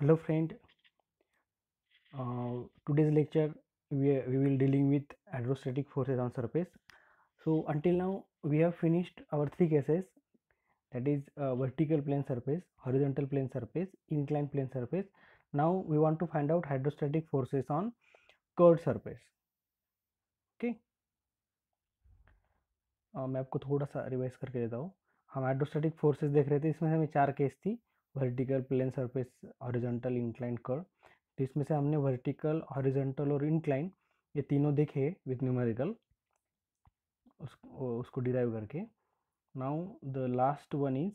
hello friend uh, today's lecture we, we will dealing with hydrostatic forces on surface so until now we have finished our three cases that is uh, vertical plane surface horizontal plane surface inclined plane surface now we want to find out hydrostatic forces on curved surface okay uh, मैं आपको थोड़ा सा revise करके देता हूँ हम hydrostatic forces देख रहे थे इसमें हमें चार केस थी vertical plane surface horizontal incline कर तो इसमें से हमने वर्टिकल ऑरिजेंटल और इंक्लाइन ये तीनों देखे विथ न्यूमेरिकल उसको डिराइव करके now the last one is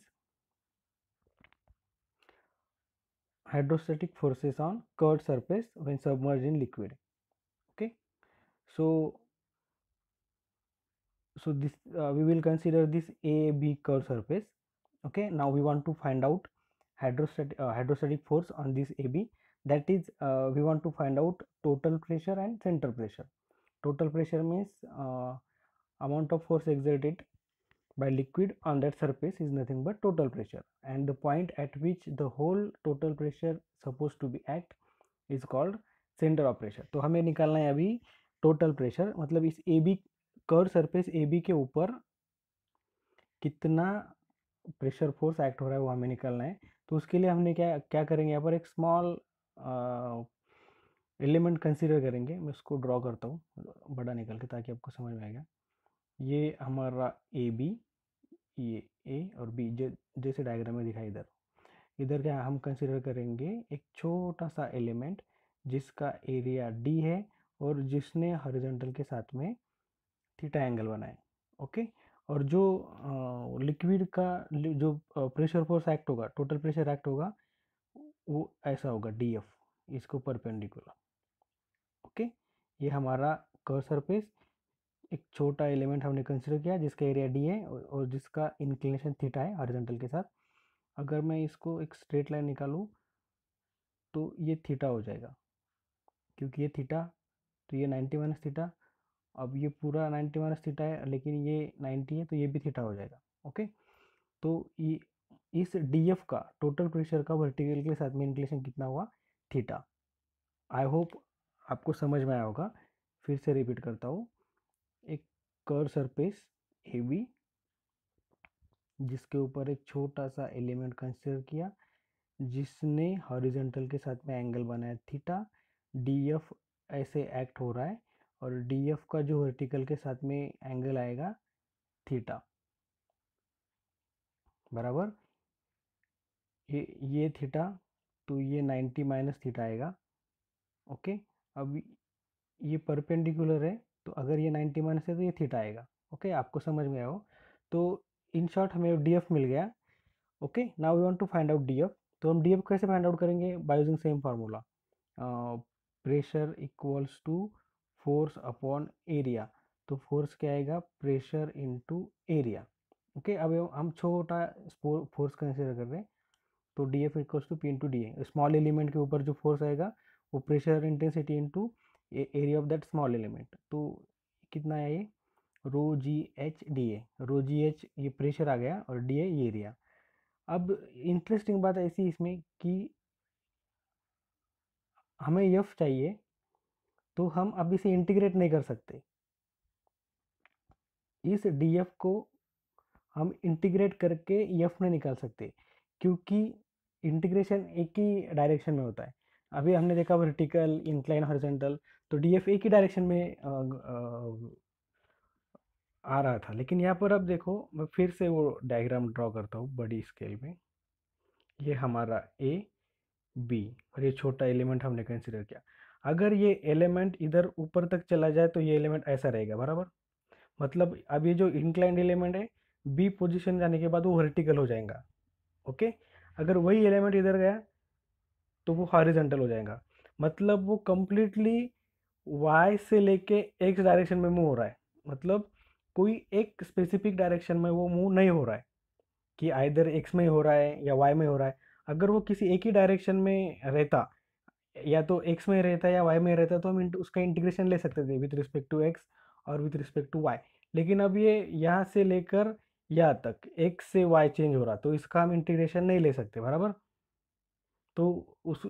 hydrostatic forces on curved surface when submerge in liquid okay so so this we will consider this A B curved surface okay now we want to find out hydrostatic, uh, hydrostatic force on this AB that is uh, we want to find out total pressure and center pressure. Total pressure means uh, amount of force exerted by liquid on that surface is nothing but total pressure and the point at which the whole total pressure supposed to be act is called center of pressure to hame nikalna hai abhi total pressure matlab is ab B surface ab ke upar कितना pressure force act हो रहा है वो हमें निकलना है तो उसके लिए हमने क्या क्या करेंगे यहाँ पर एक स्मॉल एलिमेंट कंसीडर करेंगे मैं उसको ड्रॉ करता हूँ बड़ा निकल के ताकि आपको समझ में आएगा ये हमारा ए बी ये ए और बी जैसे डायग्राम में दिखा इधर इधर क्या हम कंसीडर करेंगे एक छोटा सा एलिमेंट जिसका एरिया डी है और जिसने हॉरिजॉन्टल के साथ में थीटा एंगल बनाए ओके और जो लिक्विड का जो प्रेशर फोर्स एक्ट होगा टोटल प्रेशर एक्ट होगा वो ऐसा होगा डी एफ इसको परपेंडिकुलर ओके ये हमारा कर सरफेस एक छोटा एलिमेंट हमने कंसिडर किया जिसका एरिया डी है और जिसका इंक्लिनेशन थीटा है हॉरिजॉन्टल के साथ अगर मैं इसको एक स्ट्रेट लाइन निकालूं तो ये थीटा हो जाएगा क्योंकि ये थीटा तो ये नाइन्टी माइनस थीटा अब ये पूरा नाइन्टी माइनस थीटा है लेकिन ये नाइन्टी है तो ये भी थीटा हो जाएगा ओके तो ये इस डी एफ का टोटल प्रेशर का वर्टिकल के साथ में इंक्लेशन कितना हुआ थीटा आई होप आपको समझ में आया होगा फिर से रिपीट करता हूँ एक कर सरफेस ए बी जिसके ऊपर एक छोटा सा एलिमेंट कंसिडर किया जिसने हॉरिजेंटल के साथ में एंगल बनाया थीटा डी एफ ऐसे एक्ट हो रहा है और डी एफ का जो वर्टिकल के साथ में एंगल आएगा थीटा बराबर ये ये थीटा तो ये 90 माइनस थीटा आएगा ओके अब ये परपेंडिकुलर है तो अगर ये 90 माइनस है तो ये थीटा आएगा ओके आपको समझ में आया हो तो इन शॉर्ट हमें डी एफ मिल गया okay now we want to find out D F तो हम डी एफ कैसे फाइंड आउट करेंगे by using same formula pressure equals to force upon area तो फोर्स क्या आएगा प्रेशर इनटू एरिया ओके अब हम छोटा फोर्स कंसिडर कर रहे हैं तो D F equals to P into D A small element के ऊपर जो फोर्स आएगा वो pressure intensity into area of that small element तो कितना है ये rho G H D A rho G H ये प्रेशर आ गया और डी ए ये एरिया अब इंटरेस्टिंग बात ऐसी इसमें कि हमें यफ चाहिए तो हम अब इसे इंटीग्रेट नहीं कर सकते इस डी एफ को हम इंटीग्रेट करके एफ में निकाल सकते क्योंकि इंटीग्रेशन एक ही डायरेक्शन में होता है अभी हमने देखा वर्टिकल इंक्लाइन हॉरिजॉन्टल तो डी एफ एक ही डायरेक्शन में आ, आ, आ रहा था लेकिन यहाँ पर अब देखो मैं फिर से वो डायग्राम ड्रॉ करता हूँ बड़ी स्केल में ये हमारा ए बी और ये छोटा एलिमेंट हमने कंसिडर किया अगर ये एलिमेंट इधर ऊपर तक चला जाए तो ये एलिमेंट ऐसा रहेगा बराबर मतलब अब ये जो इंक्लाइंड एलिमेंट है बी पोजीशन जाने के बाद वो वर्टिकल हो जाएगा ओके अगर वही एलिमेंट इधर गया तो वो हॉरिजेंटल हो जाएगा मतलब वो कम्प्लीटली वाई से लेके एक्स डायरेक्शन में मूव हो रहा है मतलब कोई एक स्पेसिफिक डायरेक्शन में वो मूव नहीं हो रहा है कि आइधर एक्स में ही हो रहा है या वाई में हो रहा है अगर वो किसी एक ही डायरेक्शन में रहता या तो एक्स में रहता है या वाई में रहता है तो हम उसका इंटीग्रेशन ले सकते थे विथ रिस्पेक्ट टू एक्स और विथ रिस्पेक्ट टू वाई लेकिन अब ये यहाँ से लेकर यहाँ तक एक्स से वाई चेंज हो रहा तो इसका हम इंटीग्रेशन नहीं ले सकते बराबर तो उस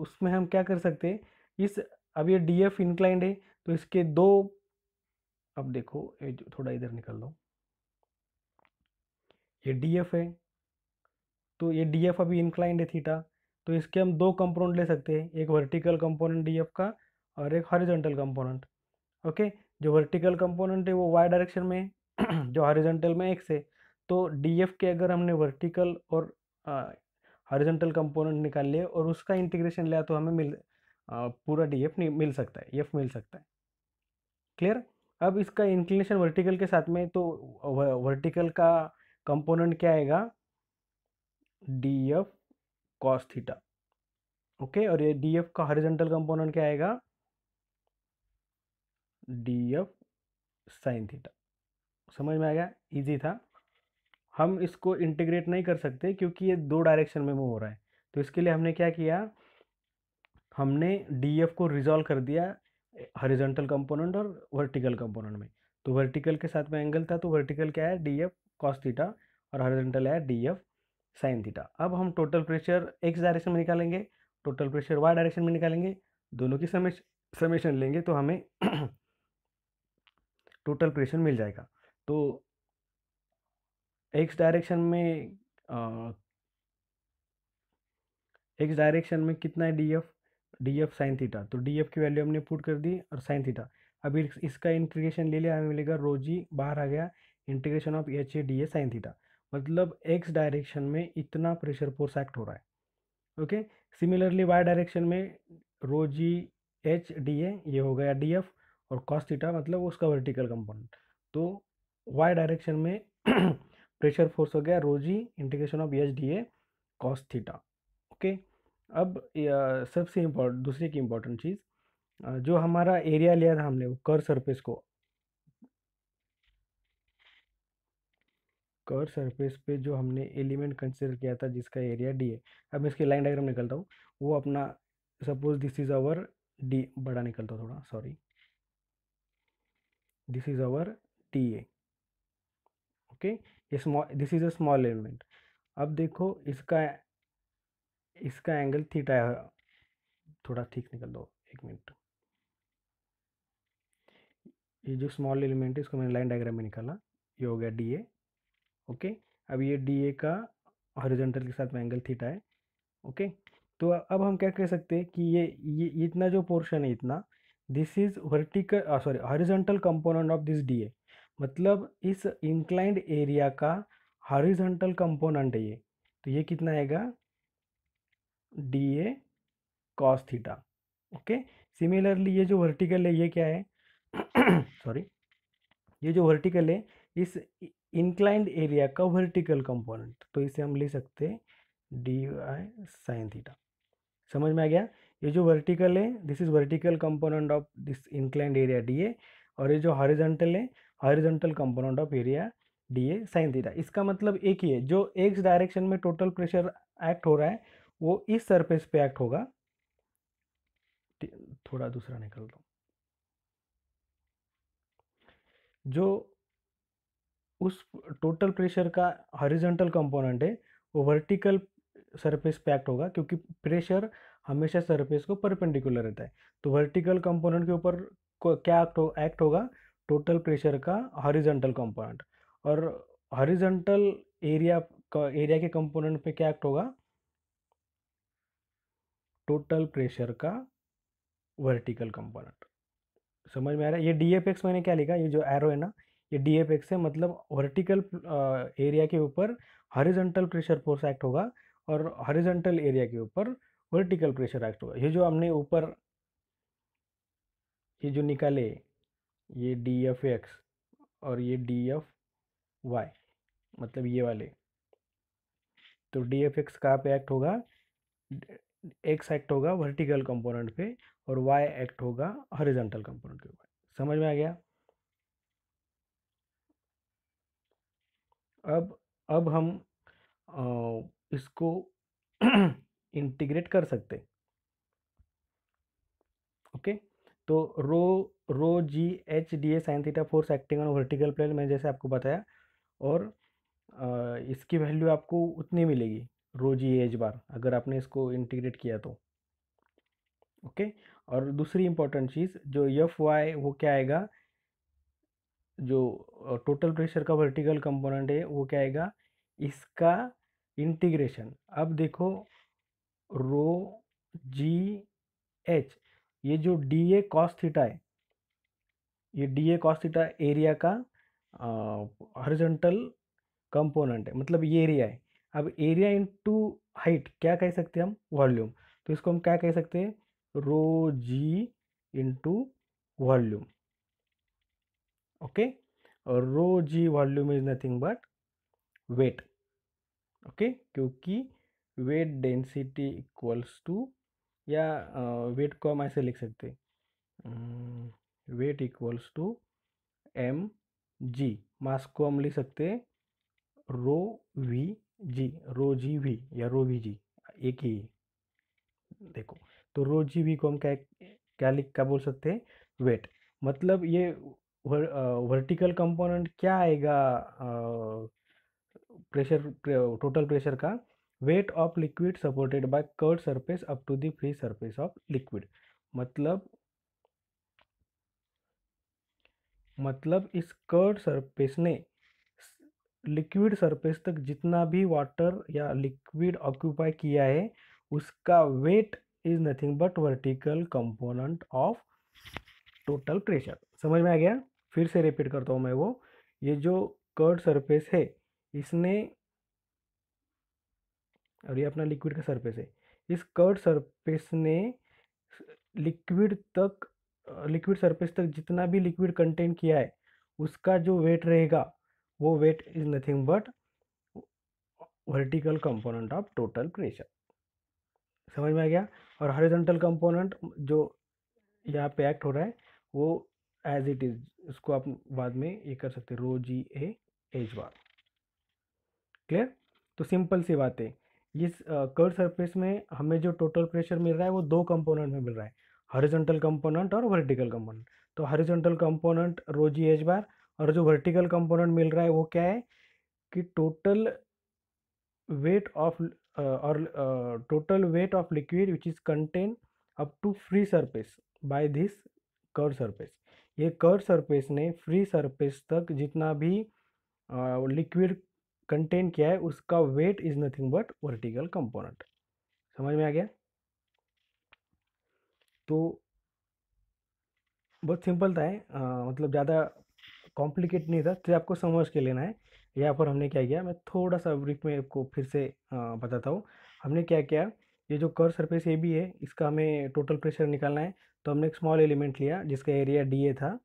उसमें हम क्या कर सकते इस अब ये डी एफ इंक्लाइंड है तो इसके दो अब देखो ये थोड़ा इधर निकल लो ये डी एफ है तो ये डी एफ अभी इंक्लाइंड है थीटा तो इसके हम दो कंपोनेंट ले सकते हैं एक वर्टिकल कंपोनेंट डी एफ का और एक हॉरिजेंटल कंपोनेंट ओके जो वर्टिकल कंपोनेंट है वो वाई डायरेक्शन में है जो हॉरिजेंटल में एक्स है तो डी एफ के अगर हमने वर्टिकल और हॉरिजेंटल कंपोनेंट निकाल लिए और उसका इंटीग्रेशन लिया तो हमें मिल आ, पूरा डी एफ मिल सकता है एफ मिल सकता है क्लियर अब इसका इंक्लिनेशन वर्टिकल के साथ में तो वर्टिकल का कंपोनेंट क्या आएगा D F cos theta okay और ये डी एफ का हरिजेंटल कंपोनेंट क्या आएगा डी एफ साइन थीटा समझ में आ गया इजी था हम इसको इंटीग्रेट नहीं कर सकते क्योंकि ये दो डायरेक्शन में मूव हो रहा है तो इसके लिए हमने क्या किया हमने डी एफ को रिजॉल्व कर दिया हॉरिजॉन्टल कंपोनेंट और वर्टिकल कंपोनेंट में तो वर्टिकल के साथ में एंगल था तो वर्टिकल क्या है डी एफ थीटा और हॉरिजॉन्टल है डी एफ साइन थीटा अब हम टोटल प्रेशर एक्स डायरेक्शन में निकालेंगे टोटल प्रेशर वाई डायरेक्शन में निकालेंगे दोनों की समेश समेशन लेंगे तो हमें टोटल प्रेशर मिल जाएगा तो एक्स डायरेक्शन में एक्स डायरेक्शन में कितना है D F D F sine theta तो डी एफ की वैल्यू हमने पुट कर दी और साइन थीटा अब इसका इंटीग्रेशन ले लिया हमें मिलेगा रोजी बाहर आ गया integration of H A D A sine theta मतलब एक्स डायरेक्शन में इतना प्रेशर फोर्स एक्ट हो रहा है ओके सिमिलरली वाई डायरेक्शन में रोजी एच डी ए ये हो गया डी एफ और कॉस्टिटा मतलब उसका वर्टिकल कंपोनेंट तो वाई डायरेक्शन में प्रेशर फोर्स हो गया rho g integration of H D A cos theta okay अब सबसे इम्पोर्ट दूसरी की इम्पोर्टेंट चीज़ जो हमारा एरिया लिया था हमने वो कर सरफेस को कर सरफेस पे जो हमने एलिमेंट कंसिडर किया था जिसका एरिया डी है अब इसके लाइन डायग्राम निकलता हूँ वो अपना suppose this is our D बड़ा निकलता हूँ थोड़ा sorry this is our T A okay ये small this is a small element अब देखो इसका इसका एंगल थीटा है थोड़ा ठीक निकल दो एक मिनट ये जो स्मॉल एलिमेंट है इसको मैंने लाइन डायग्राम में निकाला ये हो गया डी ए ओके अब ये डी ए का हॉरिजेंटल के साथ में एंगल थीटा है ओके तो अब हम क्या कह सकते हैं कि ये ये इतना जो पोर्शन है इतना this is vertical sorry horizontal component of this D A मतलब इस इंक्लाइंड एरिया का हॉरिजेंटल कंपोनेंट है ये तो ये कितना आएगा D A cos theta okay similarly ये जो वर्टिकल है ये क्या है सॉरी ये जो वर्टिकल है इस इंक्लाइंड एरिया का वर्टिकल कंपोनेंट तो इसे हम ले सकते हैं डी आई साइन थीटा समझ में आ गया ये जो वर्टिकल है this is vertical component of this inclined area D A और ये जो हॉरिजेंटल है horizontal component of area D A sine theta इसका मतलब एक ही है जो एक्स डायरेक्शन में टोटल प्रेशर एक्ट हो रहा है वो इस सरफेस पे एक्ट होगा थोड़ा दूसरा निकल दो जो उस टोटल प्रेशर का हॉरिजॉन्टल कंपोनेंट है वो वर्टिकल सरफेस पैक्ट होगा क्योंकि प्रेशर हमेशा सरफेस को परपेंडिकुलर रहता है तो वर्टिकल कंपोनेंट के ऊपर क्या एक्ट हो एक्ट होगा टोटल प्रेशर का हॉरिजॉन्टल कंपोनेंट और हॉरिजॉन्टल एरिया एरिया के कंपोनेंट पे क्या एक्ट होगा टोटल प्रेशर का वर्टिकल कंपोनेंट समझ में आ रहा है ये डीएफ एक्स मैंने क्या लिखा ये जो एरो है ना ये डी एफ एक्स है मतलब वर्टिकल एरिया के ऊपर हॉरिजेंटल प्रेशर फोर्स एक्ट होगा और हॉरिजेंटल एरिया के ऊपर वर्टिकल प्रेशर एक्ट होगा ये जो हमने ऊपर ये जो निकाले ये डी एफ एक्स और ये डी एफ वाई मतलब ये वाले तो डी एफ एक्स कहाँ पे एक्ट होगा एक्स एक्ट होगा वर्टिकल कंपोनेंट पे और वाई एक्ट होगा हॉरिजेंटल कंपोनेंट के ऊपर समझ में आ गया अब अब हम इसको इंटीग्रेट कर सकते ओके तो rho rho G H D A sine theta force acting on vertical plane में जैसे आपको बताया और इसकी वैल्यू आपको उतनी मिलेगी रो जी एच बार अगर आपने इसको इंटीग्रेट किया तो ओके और दूसरी इंपॉर्टेंट चीज़ जो यफ वाई वो क्या आएगा जो टोटल प्रेशर का वर्टिकल कंपोनेंट है वो क्या आएगा इसका इंटीग्रेशन अब देखो रो जी एच ये जो डी ए कॉस थीटा है ये D A cos theta area का हॉरिजॉन्टल कंपोनेंट है मतलब ये एरिया है अब एरिया इनटू हाइट क्या कह सकते हैं हम वॉल्यूम तो इसको हम क्या कह सकते हैं rho G into volume okay और rho g volume is nothing but weight okay क्योंकि weight density equals to या वेट को हम ऐसे लिख सकते weight equals to M G mass को हम लिख सकते रो we ji row ji we या रो वी जी एक ही देखो तो रो जी वी को हम क्या क्या लिख क्या बोल सकते हैं वेट मतलब ये वर, वर्टिकल कंपोनेंट क्या आएगा प्रेशर टोटल प्रेशर का weight of liquid supported by curved surface up to the free surface of liquid मतलब मतलब इस कर्ड सरफेस ने लिक्विड सरफेस तक जितना भी वाटर या लिक्विड ऑक्यूपाई किया है उसका weight is nothing but vertical component of total pressure समझ में आ गया फिर से रिपीट करता हूँ मैं वो ये जो कर्ड सरफेस है इसने और ये अपना लिक्विड का सरफेस है इस कर्ड सरफेस ने लिक्विड तक लिक्विड सरफेस तक जितना भी लिक्विड कंटेंट किया है उसका जो वेट रहेगा वो weight is nothing but vertical component of total pressure समझ में आ गया और हॉरिजॉन्टल कंपोनेंट जो यहाँ पे एक्ट हो रहा है वो एज इट इज़ इसको आप बाद में ये कर सकते rho G A H bar clear तो सिंपल सी बात है इस कर्व सरफेस में हमें जो टोटल प्रेशर मिल रहा है वो दो कंपोनेंट में मिल रहा है हॉरिजॉन्टल कंपोनेंट और वर्टिकल कंपोनेंट तो horizontal component rho G H bar और जो वर्टिकल कंपोनेंट मिल रहा है वो क्या है कि टोटल वेट ऑफ और total weight of liquid which is contain up to free surface by this curve surface ये कर सरफेस ने फ्री सरफेस तक जितना भी लिक्विड कंटेन किया है उसका weight is nothing but vertical component समझ में आ गया तो बहुत सिंपल था है आ, मतलब ज़्यादा कॉम्प्लिकेट नहीं था तो आपको समझ के लेना है यहाँ पर हमने क्या किया मैं थोड़ा सा ब्रीफ में आपको फिर से बताता हूँ हमने क्या किया ये जो कर सरफेस ए भी है इसका हमें टोटल प्रेशर निकालना है तो हमने एक स्मॉल एलिमेंट लिया जिसका एरिया डी था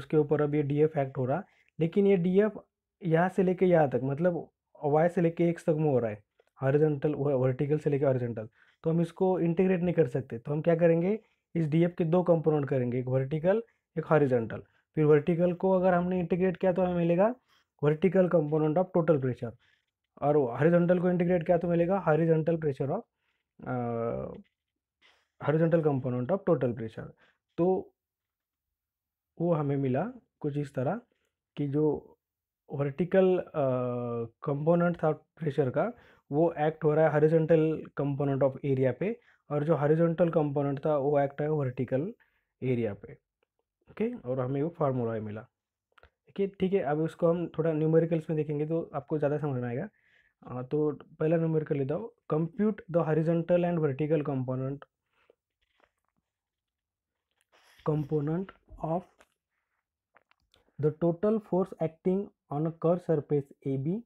उसके ऊपर अब ये डी एक्ट हो रहा लेकिन ये डी एफ यहाँ से लेके यहाँ तक मतलब वाई से लेके एक्स तक मूव हो रहा है हॉरिजेंटल वर्टिकल से लेके हॉरिजेंटल तो हम इसको इंटीग्रेट नहीं कर सकते तो हम क्या करेंगे इस डी के दो कंपोनेंट करेंगे एक वर्टिकल एक हॉरिजेंटल फिर वर्टिकल को अगर हमने इंटीग्रेट किया तो हमें मिलेगा vertical component of total pressure और हॉरिजेंटल को इंटीग्रेट किया तो मिलेगा horizontal pressure of horizontal component of total pressure तो वो हमें मिला कुछ इस तरह कि जो वर्टिकल कंपोनेंट था प्रेशर का वो एक्ट हो रहा है हॉरिजॉन्टल कंपोनेंट ऑफ एरिया पे और जो हॉरिजॉन्टल कंपोनेंट था वो एक्ट है वर्टिकल एरिया पे ओके और हमें वो फार्मूला मिला ठीक है ठीक है अब उसको हम थोड़ा न्यूमेरिकल्स में देखेंगे तो आपको ज़्यादा समझ में आएगा तो पहला न्यूमेरिकल लेता हूँ compute the horizontal and vertical component component of the total force acting on a curved surface AB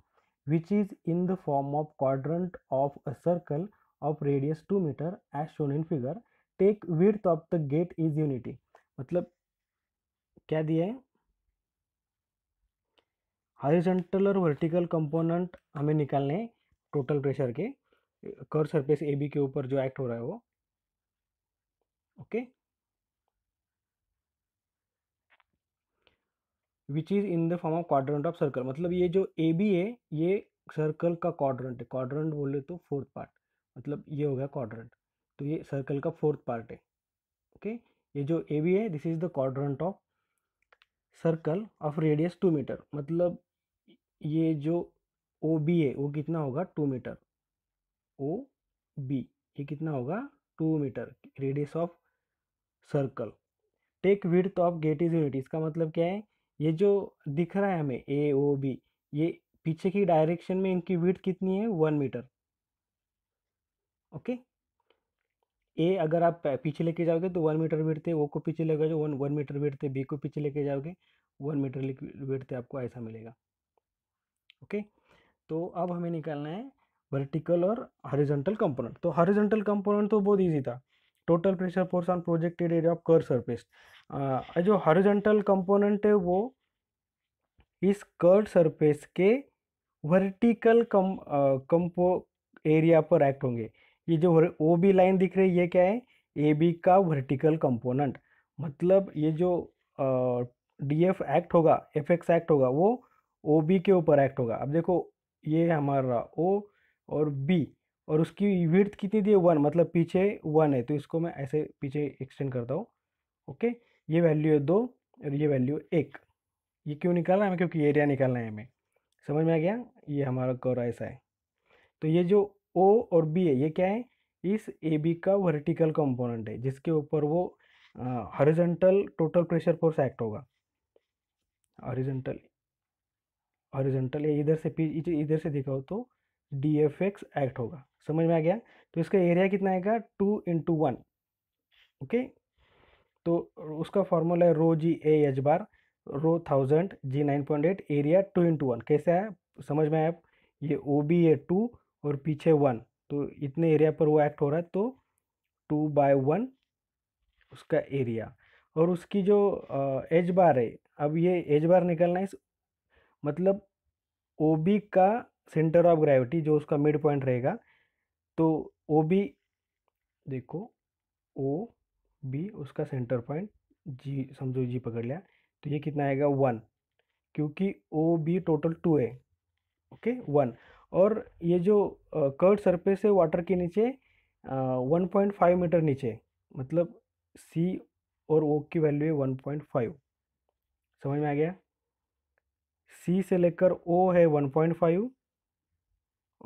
which is in the form of quadrant of a circle of radius 2 meter as shown in figure take width of the gate is unity मतलब क्या दिया है horizontal और vertical component हमें निकालने हैं total pressure के curved surface A B के ऊपर जो एक्ट हो रहा है वो okay okay? Which is in the form of quadrant of circle मतलब ये जो ए बी है ये सर्कल का क्वाड्रेंट है क्वाड्रेंट बोले तो फोर्थ पार्ट मतलब ये हो गया क्वाड्रेंट तो ये सर्कल का फोर्थ पार्ट है ओके ये जो ए बी है this is the quadrant of circle of radius two metre मतलब ये जो ओ बी है वो कितना होगा टू मीटर ओ बी ये कितना होगा two metre radius of circle take width of gate is unit इसका मतलब क्या है ये जो दिख रहा है हमें ए ओ बी ये पीछे की डायरेक्शन में इनकी विथ कितनी है वन मीटर ओके ए अगर आप पीछे लेके जाओगे तो वन मीटर बैठते ओ को पीछे लेके जाओ वन तो वन मीटर वीटते बी को पीछे लेके जाओगे वन मीटर बैठते आपको ऐसा मिलेगा ओके तो अब हमें निकालना है वर्टिकल और हॉरिजॉन्टल कंपोनेंट तो हॉरिजॉन्टल कंपोनेंट तो बहुत ईजी था total pressure force on projected area of curved surface जो हॉरिजॉन्टल कंपोनेंट है वो इस कर्ड सरफेस के वर्टिकल कम कंपो एरिया पर एक्ट होंगे ये जो ओ बी लाइन दिख रही है ये क्या है ए बी का वर्टिकल कंपोनेंट मतलब ये जो डी एफ एक्ट होगा एफ एक्स एक्ट होगा वो ओ बी के ऊपर एक्ट होगा अब देखो ये हमारा ओ और बी और उसकी विर्थ कितनी दी है वन मतलब पीछे वन है तो इसको मैं ऐसे पीछे एक्सटेंड करता हूँ ओके ये वैल्यू है दो और ये वैल्यू एक ये क्यों निकालना है हमें क्योंकि एरिया निकालना है हमें समझ में आ गया ये हमारा कौर ऐसा है तो ये जो ओ और बी है ये क्या है इस ए बी का वर्टिकल कंपोनेंट है जिसके ऊपर वो horizontal total pressure force act होगा हॉरिजेंटल हॉरिजेंटल इधर से इधर से दिखाओ तो डी एफ एक्स एक्ट होगा समझ में आ गया तो इसका एरिया कितना आएगा टू इंटू वन ओके तो उसका फॉर्मूला है rho G A H bar rho thousand G nine point eight area two into one कैसे है समझ में आया ये ओ बी ए टू और पीछे वन तो इतने एरिया पर वो एक्ट हो रहा है तो टू बाय वन उसका एरिया और उसकी जो एच बार है अब ये एच बार निकलना है मतलब ओ बी का सेंटर ऑफ ग्रेविटी जो उसका मिड पॉइंट रहेगा तो ओ बी देखो ओ बी उसका सेंटर पॉइंट जी समझो जी पकड़ लिया तो ये कितना आएगा वन क्योंकि ओ बी टोटल टू है ओके वन और ये जो कर्ड सरफेस है वाटर के नीचे वन पॉइंट फाइव मीटर नीचे मतलब सी और ओ की वैल्यू है वन पॉइंट फाइव समझ में आ गया सी से लेकर ओ है वन पॉइंट फाइव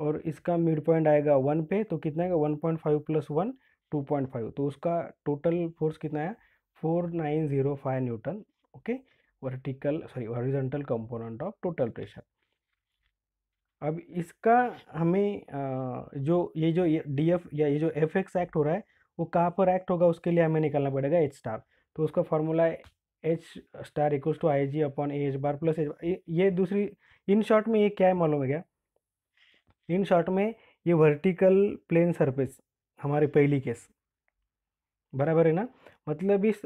और इसका मिड पॉइंट आएगा वन पे तो कितना आएगा one point five plus one two point five तो उसका टोटल फोर्स कितना है four nine zero five newton okay vertical sorry horizontal component of total pressure अब इसका हमें जो ये जो डी एफ या ये जो एफ एक्स एक्ट हो रहा है वो कहाँ पर एक्ट होगा उसके लिए हमें निकालना पड़ेगा एच स्टार तो उसका फॉर्मूला है H star equals to I G upon A H bar plus H ये दूसरी इन शॉर्ट में ये क्या है मालूम है क्या इन शॉर्ट में ये वर्टिकल प्लेन सरफेस हमारी पहली केस बराबर है ना मतलब इस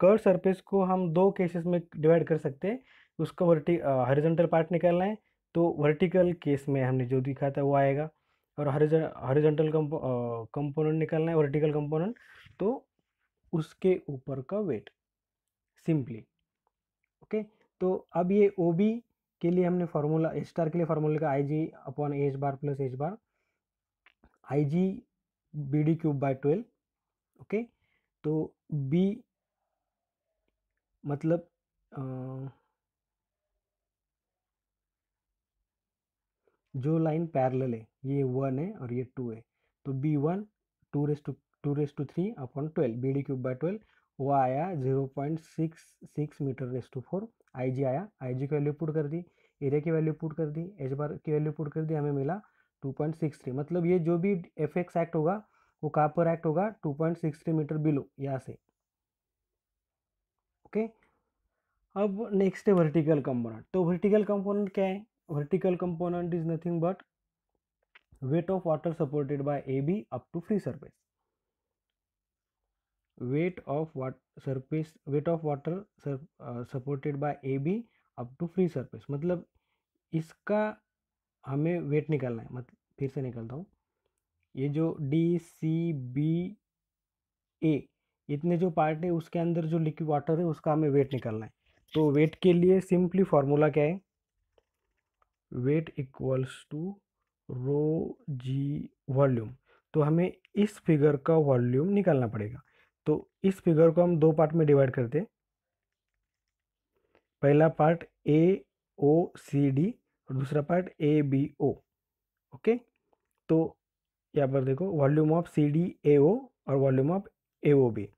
कर सरफेस को हम दो केसेस में डिवाइड कर सकते हैं उसका वर्टी हॉरिजॉन्टल पार्ट निकालना है तो वर्टिकल केस में हमने जो दिखा था वो आएगा और हॉरिजॉन्टल कंपोनेंट निकालना है वर्टिकल कंपोनेंट तो उसके ऊपर का वेट सिंपली ओके तो अब ये ओ बी के लिए हमने फार्मूला स्टार के लिए फार्मूला का I G upon H bar plus H bar I G B D cube by twelve okay तो बी मतलब आ, जो लाइन पैरल है ये वन है और ये टू है तो B one two raise to two raise to three upon twelve B D cube by twelve वो आया zero point six six metre raise to four I G आया आई जी की वैल्यू पुट कर दी area की value put कर दी H बार की वैल्यू पुट कर दी हमें मिला 2.63 मतलब ये जो भी एफ एक्स एक्ट होगा वो कहाँ पर एक्ट होगा 2.63 मीटर बिलो यहाँ से ओके अब नेक्स्ट है वर्टिकल कंपोनेंट तो वर्टिकल कंपोनेंट क्या है vertical component is nothing but weight of water supported by A B up to free surface weight of what surface weight of water supported by A B up to free surface मतलब इसका हमें wait निकालना है मतलब फिर से निकलता हूँ ये जो डी सी बी ए इतने जो पार्ट है उसके अंदर जो लिक्विड वाटर है उसका हमें वेट निकालना है तो वेट के लिए सिंपली फार्मूला क्या है weight equals to rho G volume तो हमें इस फिगर का वॉल्यूम निकालना पड़ेगा तो इस फिगर को हम दो पार्ट में डिवाइड करते हैं पहला part A O C D और दूसरा part A B O okay तो यहाँ पर देखो volume of C D A O और volume of A O B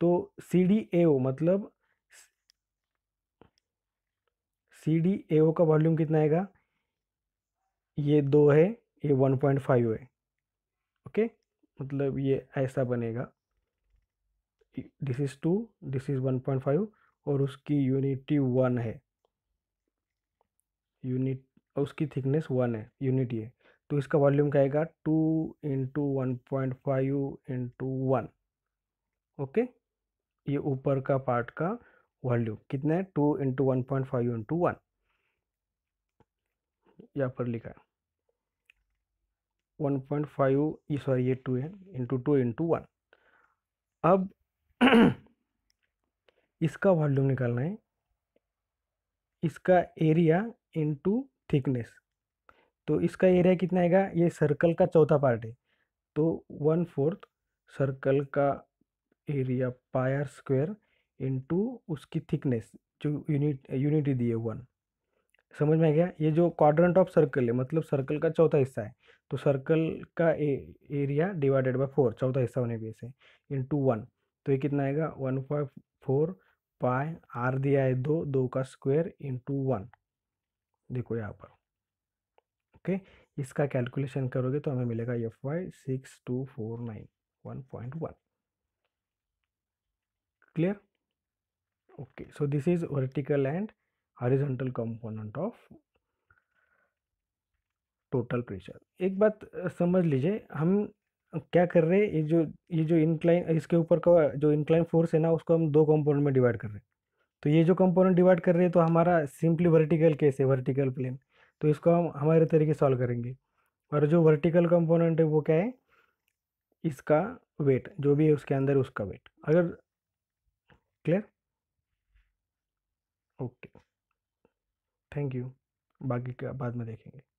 तो सी डी ए ओ मतलब सी डी ए ओ का वॉल्यूम कितना आएगा ये दो है ये वन पॉइंट फाइव है ओके मतलब ये ऐसा बनेगा this is two this is one point five और उसकी यूनिटी वन है यूनिट और उसकी थिकनेस वन है यूनिट ये तो इसका वॉल्यूम क्या आएगा two into one point five into one okay ये ऊपर का पार्ट का वॉल्यूम कितना है two into one point five into one यहाँ पर लिखा है वन पॉइंट फाइव ये सॉरी ये टू है इंटू टू इंटू वन अब इसका वॉल्यूम निकालना है इसका एरिया इंटू थिकनेस तो इसका एरिया कितना आएगा ये सर्कल का चौथा पार्ट है तो वन फोर्थ सर्कल का एरिया पायर स्क्वायर इनटू उसकी थिकनेस जो यूनिट यूनिटी दी है वन समझ में आ गया ये जो क्वाड्रेंट ऑफ सर्कल है मतलब सर्कल का चौथा हिस्सा है तो सर्कल का A, area divided by four चौथा हिस्सा होने की वजह से इंटू वन तो ये कितना आएगा one five four pi R दिया है दो दो का स्क्वायर इंटू वन देखो यहाँ पर ओके इसका कैलकुलेशन करोगे तो हमें मिलेगा F Y six two four nine one point one clear okay so this is vertical and horizontal component of total pressure एक बात समझ लीजिए हम क्या कर रहे हैं ये जो ये जो इंक्लाइन इसके ऊपर का जो इंक्लाइन फोर्स है ना उसको हम दो कंपोनेंट में डिवाइड कर रहे हैं तो ये जो कंपोनेंट डिवाइड कर रहे हैं तो हमारा सिंपली वर्टिकल केस है वर्टिकल प्लेन तो इसको हम हमारे तरीके सॉल्व करेंगे और जो वर्टिकल कंपोनेंट है वो क्या है इसका वेट जो भी है उसके अंदर उसका वेट अगर क्लियर ओके थैंक यू बाकी का बाद में देखेंगे